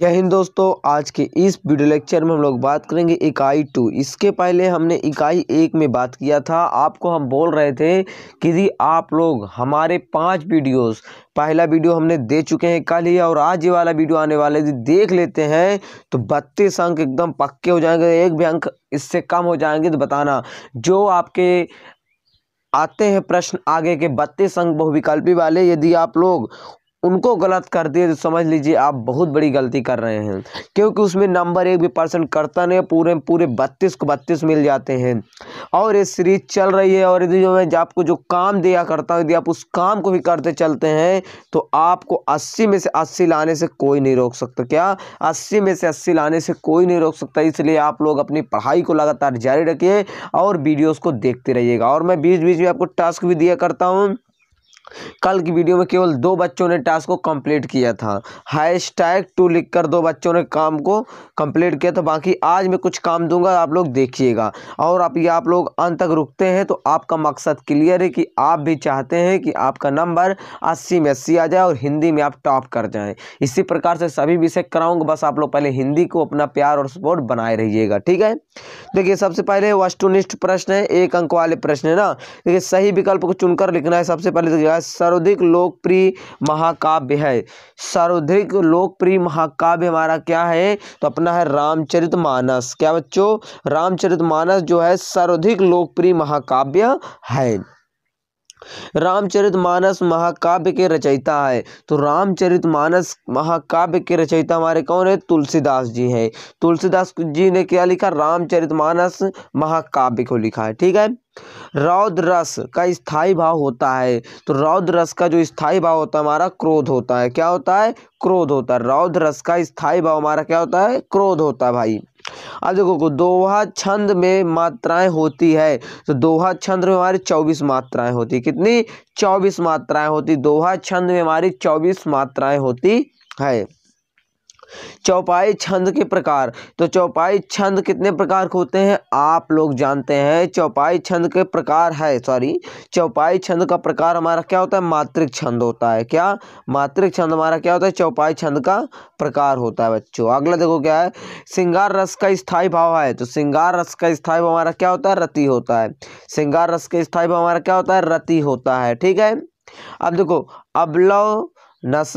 जय हिंद दोस्तों आज के इस वीडियो लेक्चर में हम लोग बात करेंगे इकाई टू इसके पहले हमने इकाई एक में बात किया था आपको हम बोल रहे थे कि यदि आप लोग हमारे पांच वीडियोस पहला वीडियो हमने दे चुके हैं कल ही और आज ये वाला वीडियो आने वाले यदि देख लेते हैं तो बत्तीस अंक एकदम पक्के हो जाएंगे एक भी अंक इससे कम हो जाएंगे तो बताना जो आपके आते हैं प्रश्न आगे के बत्तीस अंक बहुविकल्पी वाले यदि आप लोग उनको गलत कर दिए तो समझ लीजिए आप बहुत बड़ी गलती कर रहे हैं क्योंकि उसमें नंबर एक भी पर्सन करता नहीं पूरे पूरे बत्तीस को बत्तीस मिल जाते हैं और ये सीरीज चल रही है और यदि जो मैं आपको जो काम दिया करता हूँ यदि आप उस काम को भी करते चलते हैं तो आपको अस्सी में से अस्सी लाने से कोई नहीं रोक सकता क्या अस्सी में से अस्सी लाने से कोई नहीं रोक सकता इसलिए आप लोग अपनी पढ़ाई को लगातार जारी रखिए और वीडियोज़ को देखते रहिएगा और मैं बीच बीच में आपको टास्क भी दिया करता हूँ कल की वीडियो में केवल दो बच्चों ने टास्क को कंप्लीट किया था हैश टैग टू लिखकर दो बच्चों ने काम को कंप्लीट किया था बाकी आज मैं कुछ काम दूंगा आप लोग देखिएगा और आप ये आप लोग अंत तक रुकते हैं तो आपका मकसद क्लियर है कि आप भी चाहते हैं कि आपका नंबर अस्सी में अस्सी आ जाए और हिंदी में आप टॉप कर जाएँ इसी प्रकार से सभी विषय कराऊँगा बस आप लोग पहले हिंदी को अपना प्यार और सपोर्ट बनाए रहिएगा ठीक है देखिए सबसे पहले वस्तुनिष्ठ प्रश्न है एक अंक वाले प्रश्न है ना देखिए सही विकल्प को चुनकर लिखना है सबसे पहले तो है सर्वाधिक लोकप्रिय महाकाव्य है सर्वाधिक लोकप्रिय महाकाव्य हमारा क्या है तो अपना है रामचरितमानस क्या बच्चों रामचरितमानस जो है सर्वाधिक लोकप्रिय महाकाव्य है रामचरितमानस महाकाव्य के रचयिता है तो रामचरितमानस महाकाव्य के रचयिता हमारे कौन है तुलसीदास जी हैं तुलसीदास जी ने क्या लिखा रामचरितमानस महाकाव्य को लिखा है ठीक है रौद्र रस का स्थाई भाव होता है तो रौद्र रस का जो स्थायी भाव होता है हमारा क्रोध होता है क्या होता है क्रोध होता है रौद्र रस का स्थाई भाव हमारा क्या होता है क्रोध होता है भाई अब देखो दोहा छंद में मात्राएं होती है तो दोहा छंद में हमारी चौबीस मात्राएं होती कितनी चौबीस मात्राएं होती दोहा छंद में हमारी चौबीस मात्राएं होती है चौपाई छंद के प्रकार तो चौपाई छंद कितने प्रकार के होते हैं आप लोग जानते हैं चौपाई छंद के प्रकार है सॉरी चौपाई छंद का प्रकार हमारा क्या होता है मात्रिक छंद होता है क्या मात्रिक छंद हमारा क्या होता है चौपाई छंद का प्रकार होता है बच्चों अगला देखो क्या है सिंगार रस का स्थायी भाव है तो सिंगार रस का स्थायी भाव हमारा क्या होता है रति होता है सिंगार रस का स्थायी भाव हमारा क्या होता है रति होता है ठीक है अब देखो अबलव नस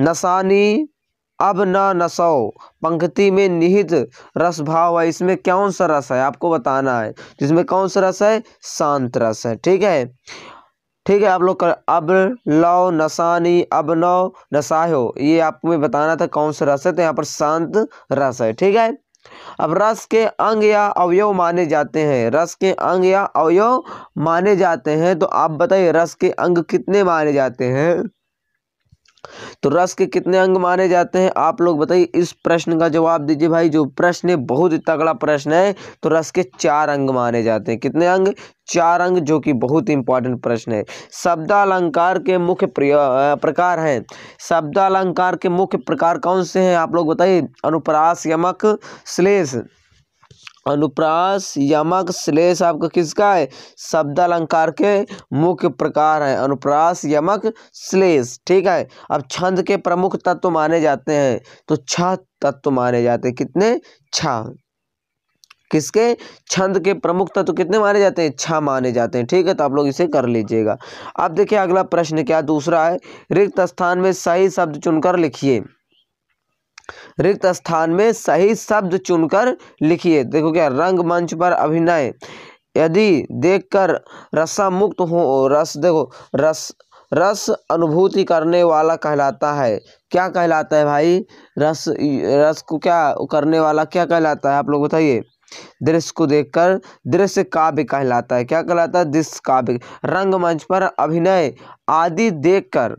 नसानी अब न नसो पंक्ति में निहित रस भाव है इसमें कौन सा रस है आपको बताना है जिसमें कौन सा रस है शांत रस है ठीक है ठीक है आप लोग अब लो नसानी अब नौ नसाहो ये आपको भी बताना था कौन सा रस है तो यहाँ पर शांत रस है ठीक है अब रस के अंग या अवयव माने जाते हैं रस के अंग या अवयव माने जाते हैं तो आप बताइए रस के अंग कितने माने जाते हैं तो रस के कितने अंग माने जाते हैं आप लोग बताइए इस प्रश्न का जवाब दीजिए भाई जो प्रश्न है बहुत तगड़ा प्रश्न है तो रस के चार अंग माने जाते हैं कितने अंग चार अंग जो कि बहुत इंपॉर्टेंट प्रश्न है शब्दालंकार के मुख्य प्रकार हैं शब्दालंकार के मुख्य प्रकार कौन से हैं आप लोग बताइए अनुप्रास यमक श्लेष अनुप्रास यमक श्लेष आपका किसका है शब्द अलंकार के मुख्य प्रकार है अनुप्रास यमक श्लेष ठीक है अब छंद के प्रमुख तत्व माने जाते हैं तो छह तत्व माने जाते हैं कितने छह किसके छंद के प्रमुख तत्व तो कितने माने जाते हैं छह माने जाते हैं ठीक है तो आप लोग इसे कर लीजिएगा अब देखिए अगला प्रश्न क्या दूसरा है रिक्त स्थान में सही शब्द चुनकर लिखिए रिक्त स्थान में सही शब्द चुनकर लिखिए देखो क्या रंगमंच पर अभिनय यदि देखकर रसा मुक्त हो रस देखो रस रस अनुभूति करने वाला कहलाता है क्या कहलाता है भाई रस रस को क्या करने वाला क्या कहलाता है आप लोग बताइए दृश्य को देखकर दृश्य काव्य कहलाता है क्या कहलाता है दृश्य काव्य रंगमंच पर अभिनय आदि देखकर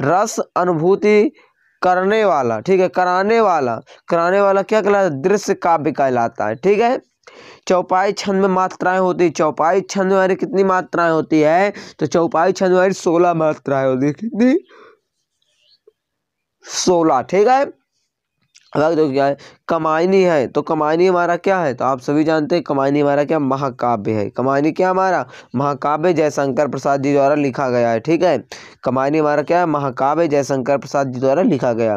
रस अनुभूति करने वाला ठीक है कराने वाला कराने वाला क्या कहलाता है दृश्य काव्य कहलाता है ठीक है चौपाई छंद में मात्राएं होती है चौपाई छंद में कितनी मात्राएं होती है तो चौपाई छंद में सोलह मात्राएं होती है कितनी सोलह ठीक है अगर तो क्या है कमायनी है तो कमायनी हमारा क्या है तो आप सभी जानते हैं कमायनी हमारा क्या महाकाव्य है कमायनी क्या हमारा महाकाव्य जयशंकर प्रसाद जी द्वारा लिखा गया है ठीक है कमायनी हमारा क्या है महाकाव्य जयशंकर प्रसाद जी द्वारा लिखा गया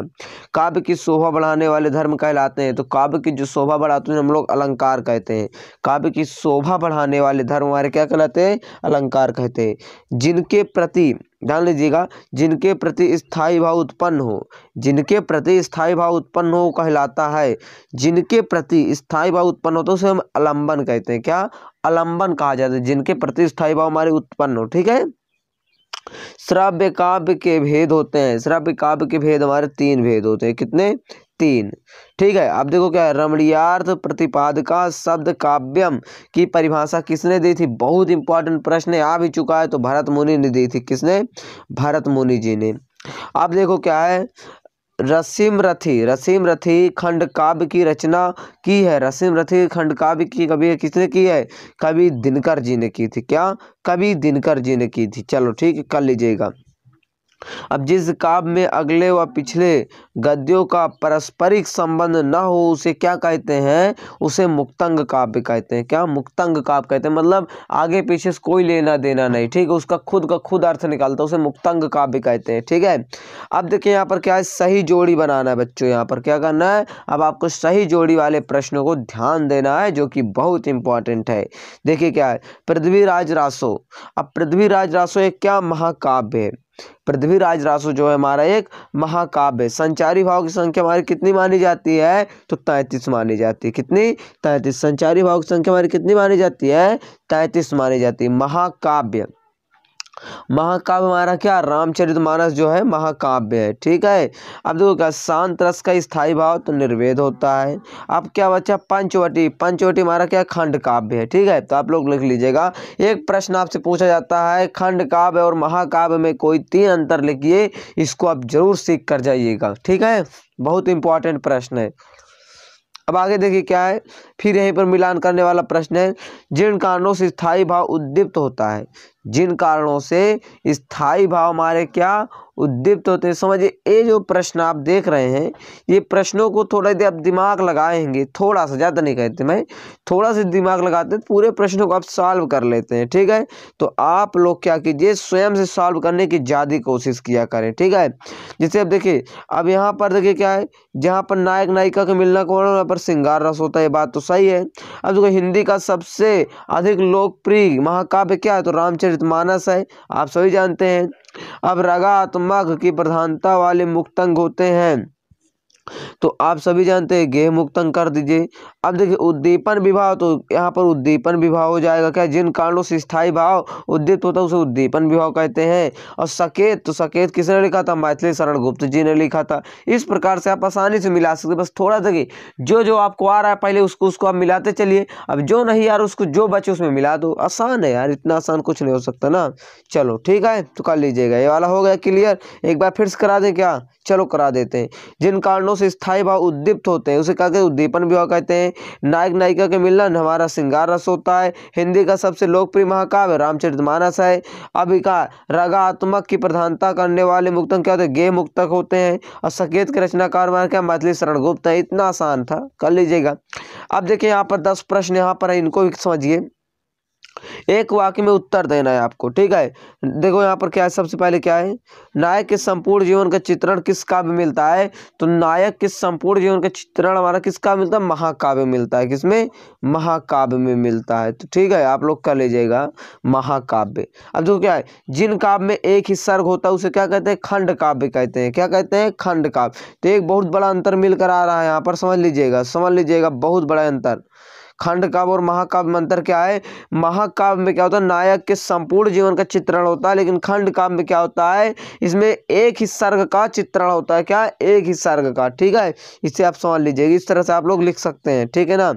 काव्य की शोभा बढ़ाने वाले धर्म कहलाते हैं तो काव्य की जो शोभा बढ़ाते हैं हम लोग अलंकार कहते हैं काव्य की शोभा बढ़ाने वाले धर्म हमारे क्या कहलाते हैं अलंकार कहते हैं जिनके प्रति ध्यान लीजिएगा जिनके प्रति स्थायी भाव उत्पन्न हो जिनके प्रति स्थायी भाव उत्पन्न हो कहलाता है जिनके प्रति स्थायी भाव उत्पन्न होता तो है उसे हम अलंबन कहते हैं क्या अलंबन कहा जाता है जिनके प्रति स्थायी भाव हमारे उत्पन्न हो ठीक है श्राव्य काव्य के भेद होते हैं श्राव्य काव्य के भेद हमारे तीन भेद होते हैं कितने तीन ठीक है अब देखो क्या है रमणीयार्थ का शब्द काव्यम की परिभाषा किसने दी थी बहुत इंपॉर्टेंट प्रश्न आ भी चुका है तो भरत मुनि ने दी थी किसने भरत मुनि जी ने अब देखो क्या है रसीम रथी रसीम रथी खंड काव्य की रचना की है रसीम रथी खंड काव्य की कवि किसने की है कवि दिनकर जी ने की थी क्या कवि दिनकर जी ने की थी चलो ठीक है कर लीजिएगा अब जिस काव्य में अगले व पिछले गद्यों का पारस्परिक संबंध न हो उसे क्या कहते हैं उसे मुक्तंग काव्य कहते हैं क्या मुक्तंग काव्य कहते हैं मतलब आगे पीछे से कोई लेना देना नहीं ठीक है उसका खुद का खुद अर्थ निकालता है उसे मुक्तंग काव्य कहते हैं ठीक है अब देखिए यहाँ पर क्या है सही जोड़ी बनाना है बच्चों यहाँ पर क्या करना है अब आपको सही जोड़ी वाले प्रश्नों को ध्यान देना है जो कि बहुत इंपॉर्टेंट है देखिए क्या है पृथ्वीराज रासो अब पृथ्वीराज रासो एक क्या महाकाव्य है पृथ्वीराज रासो जो है हमारा एक महाकाव्य संचारी भाव की संख्या हमारी कितनी मानी जाती है तो तैंतीस मानी जाती है कितनी तैंतीस संचारी भाव की संख्या हमारी कितनी मानी जाती है तैंतीस मानी जाती है महाकाव्य महाकाव्य हमारा क्या रामचरितमानस जो है महाकाव्य है ठीक है अब देखो क्या शांत रस का स्थायी भाव तो निर्वेद होता है अब क्या बच्चा पंचवटी पंचवटी हमारा क्या खंड काव्य है ठीक है तो आप लोग लिख लीजिएगा एक प्रश्न आपसे पूछा जाता है खंड काव्य और महाकाव्य में कोई तीन अंतर लिखिए इसको आप जरूर सीख कर जाइएगा ठीक है बहुत इंपॉर्टेंट प्रश्न है अब आगे देखिए क्या है फिर यहीं पर मिलान करने वाला प्रश्न है जीर्ण कारणों से स्थायी भाव उद्दीप्त होता है जिन कारणों से स्थाई भाव हमारे क्या उद्दीप्त होते हैं समझिए ये जो प्रश्न आप देख रहे हैं ये प्रश्नों को थोड़ा दे आप दिमाग लगाएंगे थोड़ा सा ज़्यादा नहीं कहते मैं थोड़ा सा दिमाग लगाते हैं पूरे प्रश्नों को आप सॉल्व कर लेते हैं ठीक है तो आप लोग क्या कीजिए स्वयं से सॉल्व करने की ज़्यादा कोशिश किया करें ठीक है जैसे अब देखिए अब यहाँ पर देखिए क्या है जहाँ पर नायक नायिका का मिलना कौन वहाँ पर श्रृंगार रस होता है बात तो सही है अब देखो हिंदी का सबसे अधिक लोकप्रिय महाकाव्य क्या है तो रामचरित ऋतमानस है आप सभी जानते हैं अब रागात्मक की प्रधानता वाले मुक्तंग होते हैं तो आप सभी जानते हैं गेह मुक्तन कर दीजिए अब देखिए उद्दीपन विभाव तो यहाँ पर उद्दीपन विभाव हो जाएगा क्या जिन कारणों से स्थायी भाव उद्दीप्त होता है उसे उद्दीपन विभाव कहते हैं और सकेत तो सकेत किसने लिखा था मैथिली शरण गुप्त जी ने लिखा था इस प्रकार से आप आसानी से मिला सकते बस थोड़ा देखिए जो जो आपको आ रहा है पहले उसको उसको आप मिलाते चलिए अब जो नहीं यार उसको जो बचे उसमें मिला दो आसान है यार इतना आसान कुछ नहीं हो सकता ना चलो ठीक है तो कर लीजिएगा ये वाला हो गया क्लियर एक बार फिर से करा दें क्या चलो करा देते हैं जिन कारणों से स्थायी भाव उद्दीप्त होते हैं उसे हैं उद्दीपन विवाह कहते हैं नायक नायिका के मिलन हमारा श्रृंगार रस होता है हिंदी का सबसे लोकप्रिय महाकाव्य रामचरितमानस है अभिका रागात्मक की प्रधानता करने वाले मुक्तक क्या होते हैं गे मुक्तक होते हैं और संकेत के रचनाकार मार क्या मैथिली शरणगुप्त है इतना आसान था कर लीजिएगा अब देखिए यहाँ पर दस प्रश्न यहाँ पर है इनको भी समझिए एक वाक्य में उत्तर देना है आपको ठीक है देखो यहाँ पर क्या है सबसे पहले क्या है नायक के संपूर्ण जीवन का चित्रण किस काव्य मिलता है तो नायक के संपूर्ण जीवन का चित्रण हमारा किसका मिलता है महाकाव्य मिलता है किसमें महाकाव्य में मिलता है तो ठीक है आप लोग कर लीजिएगा महाकाव्य अब जो क्या है जिन काव्य में एक ही सर्ग होता है उसे क्या कहते हैं खंड काव्य कहते हैं क्या कहते हैं खंड काव्य तो एक बहुत बड़ा अंतर मिलकर आ रहा है यहाँ पर समझ लीजिएगा समझ लीजिएगा बहुत बड़ा अंतर खंड काव्य और महाकाव्य में अंतर क्या है महाकाव्य में क्या होता है नायक के संपूर्ण जीवन का चित्रण होता है लेकिन खंड काव्य में क्या होता है इसमें एक ही सर्ग का चित्रण होता है क्या एक ही सर्ग का ठीक है इसे आप समझ लीजिएगा इस तरह से आप लोग लिख सकते हैं ठीक है ना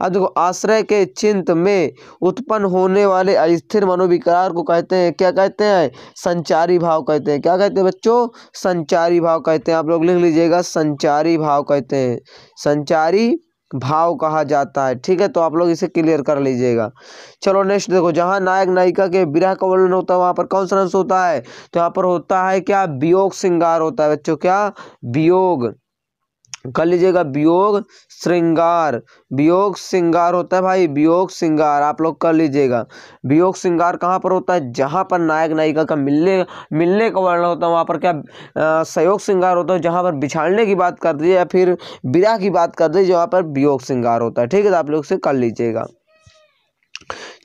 अब देखो आश्रय के चिंत में उत्पन्न होने वाले अस्थिर मनोविकार को कहते हैं क्या कहते हैं संचारी भाव कहते हैं क्या कहते हैं बच्चों संचारी भाव कहते हैं आप लोग लिख लीजिएगा संचारी भाव कहते हैं संचारी भाव कहा जाता है ठीक है तो आप लोग इसे क्लियर कर लीजिएगा चलो नेक्स्ट देखो जहाँ नायक नायिका के विरह का वर्णन होता है वहाँ पर कौन सा अंश होता है तो यहाँ पर होता है क्या वियोग श्रृंगार होता है बच्चों क्या वियोग कर लीजिएगा वियोग श्रृंगार वियोग श्रृंगार होता है भाई वियोग श्रृंगार आप लोग कर लीजिएगा वियोग श्रृंगार कहाँ पर होता है जहाँ पर नायक नायिका का मिलने मिलने का वर्णन होता है वहाँ पर क्या सहयोग श्रृंगार होता है जहाँ पर बिछाड़ने की बात कर दीजिए या फिर विदा की बात कर दीजिए जहाँ पर वियोग श्रृंगार होता है ठीक है तो आप लोग से कर लीजिएगा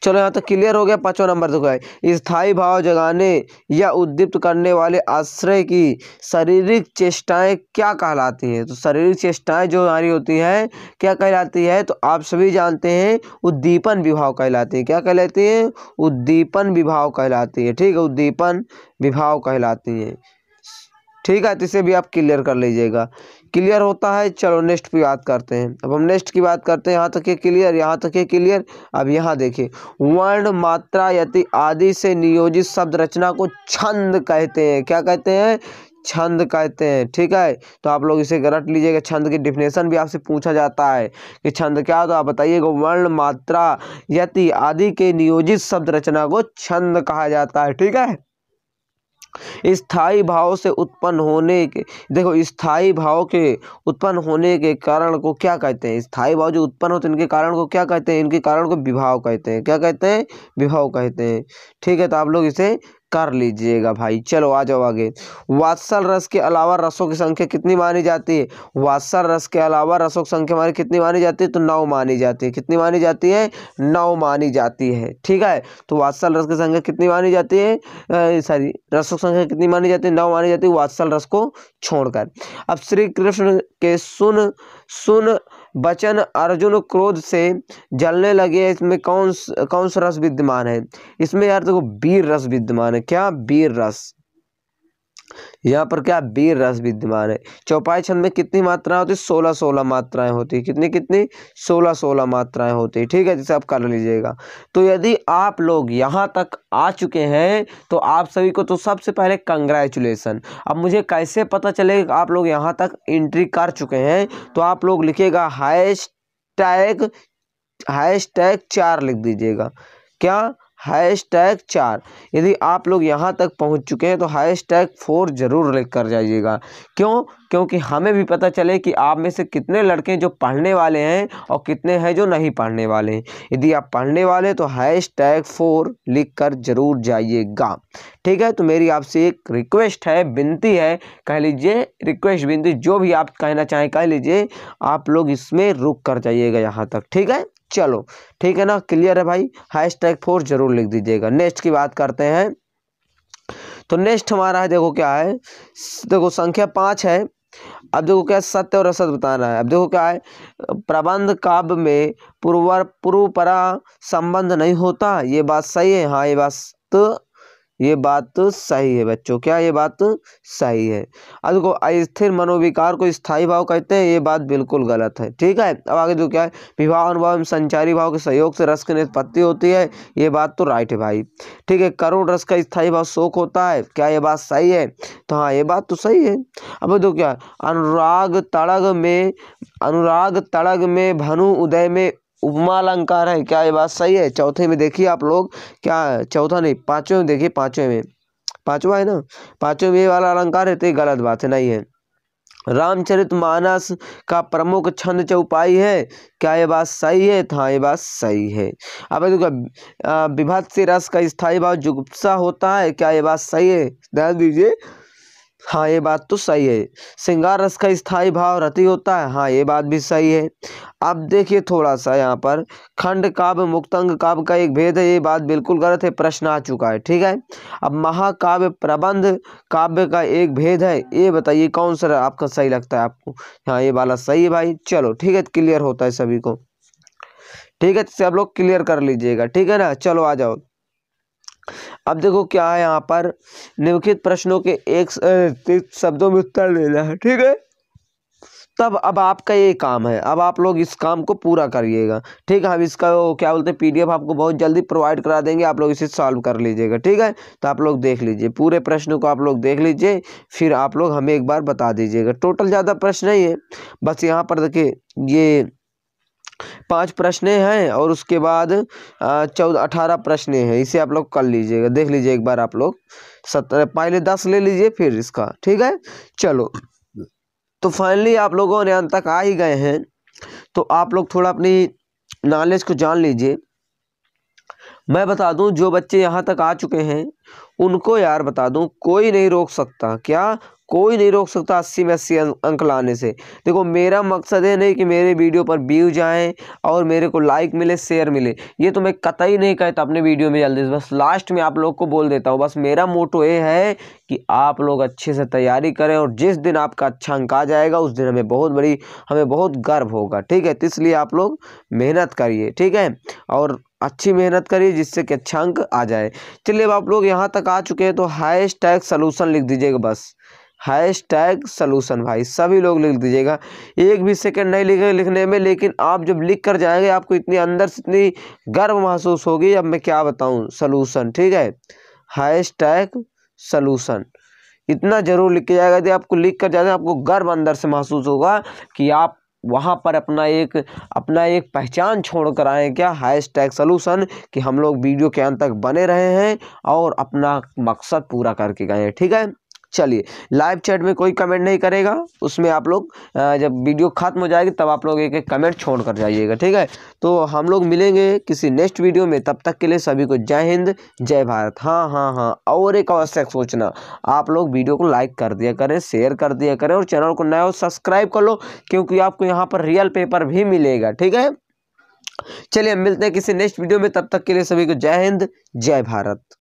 चलो यहाँ तो क्लियर हो गया पाँचवा नंबर देखो है स्थाई भाव जगाने या उद्दीप्त करने वाले आश्रय की शारीरिक चेष्टाएं क्या कहलाती हैं तो शारीरिक चेष्टाएं जो हमारी होती हैं क्या कहलाती है तो आप सभी जानते हैं उद्दीपन विभाव कहलाती है क्या कहलाती है उद्दीपन विभाव कहलाती है ठीक है उद्दीपन विभाव कहलाती है ठीक है तो इसे भी आप क्लियर कर लीजिएगा क्लियर होता है चलो नेक्स्ट की बात करते हैं अब हम नेक्स्ट की बात करते हैं यहाँ तक ये क्लियर यहाँ तक ये क्लियर अब यहाँ देखिए वर्ण मात्रा यति आदि से नियोजित शब्द रचना को छंद कहते हैं क्या कहते हैं छंद कहते हैं ठीक है तो आप लोग इसे रट लीजिएगा छंद की डिफिनेशन भी आपसे पूछा जाता है कि छंद क्या होता है तो आप बताइएगा वर्ण मात्रा यति आदि के नियोजित शब्द रचना को छंद कहा जाता है ठीक है स्थाई भाव से उत्पन्न होने के देखो स्थाई भाव के उत्पन्न होने के कारण को क्या कहते हैं स्थाई भाव जो उत्पन्न होते हैं इनके कारण को क्या कहते हैं इनके कारण को विभाव कहते हैं क्या कहते हैं विभाव कहते हैं ठीक है तो आप लोग इसे कर लीजिएगा भाई चलो आ जाओ आगे वात्सल रस के अलावा रसों की संख्या कितनी मानी जाती है वात्सल रस के अलावा रसों की संख्या हमारी कितनी मानी जाती है तो नौ मानी जाती है कितनी मानी जाती है नौ मानी जाती है ठीक है तो वात्सल रस की संख्या कितनी मानी जाती है सॉरी रसों की संख्या कितनी मानी जाती है नौ मानी जाती है वात्सल रस को छोड़कर अब श्री कृष्ण के सुन सुन बचन अर्जुन क्रोध से जलने लगे इसमें कौन कौन सा रस विद्यमान है इसमें यार देखो वीर रस विद्यमान है क्या वीर रस यहाँ पर क्या बीर रस विद्यमान है चौपाई छंद में कितनी मात्राएं होती है सोलह सोलह मात्राएं होती है कितनी कितनी सोलह सोलह मात्राएं होती है ठीक है जैसे आप कर लीजिएगा तो यदि आप लोग यहाँ तक आ चुके हैं तो आप सभी को तो सबसे पहले कंग्रेचुलेसन अब मुझे कैसे पता चलेगा आप लोग यहाँ तक एंट्री कर चुके हैं तो आप लोग लिखिएगा हैश टैग हैश टैग चार लिख दीजिएगा क्या हैश टैग चार यदि आप लोग यहाँ तक पहुँच चुके हैं तो हैश टैग फोर ज़रूर लिख कर जाइएगा क्यों क्योंकि हमें भी पता चले कि आप में से कितने लड़के जो पढ़ने वाले हैं और कितने हैं जो नहीं पढ़ने वाले हैं यदि आप पढ़ने वाले तो हैश टैग फोर लिख कर ज़रूर जाइएगा ठीक है तो मेरी आपसे एक रिक्वेस्ट है विनती है कह लीजिए रिक्वेस्ट विनती जो भी आप कहना चाहें कह लीजिए आप लोग इसमें रुक कर जाइएगा यहाँ तक ठीक है चलो ठीक है ना क्लियर है भाई हैश टैग फोर जरूर लिख दीजिएगा नेक्स्ट की बात करते हैं तो नेक्स्ट हमारा है देखो क्या है देखो संख्या पाँच है अब देखो क्या सत्य और असत बताना है अब देखो क्या है प्रबंध काव्य में पूर्वर परा संबंध नहीं होता ये बात सही है हाँ ये बात तो ये बात तो सही है बच्चों क्या ये बात तो सही है अब देखो अस्थिर मनोविकार को स्थायी भाव कहते हैं ये बात बिल्कुल गलत है ठीक है अब आगे जो क्या है विवाह अनुभव एवं संचारी भाव के सहयोग से रस की निष्पत्ति होती है ये बात तो राइट है भाई ठीक है करुण रस का स्थायी भाव शोक होता है क्या ये बात सही है तो हाँ ये बात तो सही है अब देखो क्या अनुराग तड़ग में अनुराग तड़ग में भनु उदय में उपमा अलंकार है क्या ये बात सही है चौथे में देखिए आप लोग क्या चौथा नहीं पांचवे में देखिए पांचवे में पांचवा है ना पांचवे में ये वाला अलंकार है तो ये गलत बात है नहीं है रामचरित मानस का प्रमुख छंद चौपाई है क्या ये बात सही है था हाँ, ये बात सही है अब देखो विभत्स रस का स्थायी भाव जुगुप्सा होता है क्या ये बात सही है ध्यान दीजिए हाँ ये बात तो सही है श्रृंगार रस का स्थाई भाव रति होता है हाँ ये बात भी सही है अब देखिए थोड़ा सा यहाँ पर खंड काव्य मुक्तंग काव्य का एक भेद है ये बात बिल्कुल गलत है प्रश्न आ चुका है ठीक है अब महाकाव्य प्रबंध काव्य का एक भेद है ये बताइए कौन सा आपका सही लगता है आपको हाँ ये वाला सही है भाई चलो ठीक है क्लियर होता है सभी को ठीक है सब तो लोग क्लियर कर लीजिएगा ठीक है ना चलो आ जाओ अब देखो क्या है यहाँ पर निम्नलिखित प्रश्नों के एक शब्दों में उत्तर देना है ठीक है तब अब आपका ये काम है अब आप लोग इस काम को पूरा करिएगा ठीक है हम इसका क्या बोलते हैं पीडीएफ आपको बहुत जल्दी प्रोवाइड करा देंगे आप लोग इसे सॉल्व कर लीजिएगा ठीक है तो आप लोग देख लीजिए पूरे प्रश्न को आप लोग देख लीजिए फिर आप लोग हमें एक बार बता दीजिएगा टोटल ज़्यादा प्रश्न नहीं है बस यहाँ पर देखिए ये पाँच प्रश्न हैं और उसके बाद चौदह अठारह प्रश्न हैं इसे आप लोग कर लीजिएगा देख लीजिए एक बार आप लोग सत्रह पहले दस ले लीजिए फिर इसका ठीक है चलो तो फाइनली आप लोगों ने अंत तक आ ही गए हैं तो आप लोग थोड़ा अपनी नॉलेज को जान लीजिए मैं बता दूं जो बच्चे यहाँ तक आ चुके हैं उनको यार बता दूं कोई नहीं रोक सकता क्या कोई नहीं रोक सकता अस्सी में अस्सी अंक लाने से देखो मेरा मकसद है नहीं कि मेरे वीडियो पर व्यू जाएं और मेरे को लाइक मिले शेयर मिले ये तो मैं कतई नहीं कहता अपने वीडियो में जल्दी से बस लास्ट में आप लोग को बोल देता हूँ बस मेरा मोटो ये है कि आप लोग अच्छे से तैयारी करें और जिस दिन आपका अच्छा अंक आ जाएगा उस दिन हमें बहुत बड़ी हमें बहुत गर्व होगा ठीक है तो इसलिए आप लोग मेहनत करिए ठीक है और अच्छी मेहनत करिए जिससे कि अच्छा अंक आ जाए चलिए अब आप लोग यहाँ तक आ चुके हैं तो हाइस टैग सोलूशन लिख दीजिएगा बस हैश टैग सोलूशन भाई सभी लोग लिख दीजिएगा एक भी सेकंड नहीं लिखेगा लिखने में लेकिन आप जब लिख कर जाएंगे आपको इतनी अंदर से इतनी गर्व महसूस होगी अब मैं क्या बताऊं सोलूशन ठीक है हैश टैग सोलूशन इतना ज़रूर लिख के जाएगा यदि आपको लिख कर जाएगा आपको गर्व अंदर से महसूस होगा कि आप वहाँ पर अपना एक अपना एक पहचान छोड़ कर आए क्या हैश टैग सोलूसन कि हम लोग वीडियो के अंत तक बने रहे हैं और अपना मकसद पूरा करके गए ठीक है चलिए लाइव चैट में कोई कमेंट नहीं करेगा उसमें आप लोग जब वीडियो ख़त्म हो जाएगी तब आप लोग एक एक कमेंट छोड़ कर जाइएगा ठीक है तो हम लोग मिलेंगे किसी नेक्स्ट वीडियो में तब तक के लिए सभी को जय हिंद जय भारत हाँ हाँ हाँ और एक आवश्यक सोचना आप लोग वीडियो को लाइक कर दिया करें शेयर कर दिया करें और चैनल को नया हो सब्सक्राइब कर लो क्योंकि आपको यहाँ पर रियल पेपर भी मिलेगा ठीक है चलिए हम मिलते हैं किसी नेक्स्ट वीडियो में तब तक के लिए सभी को जय हिंद जय भारत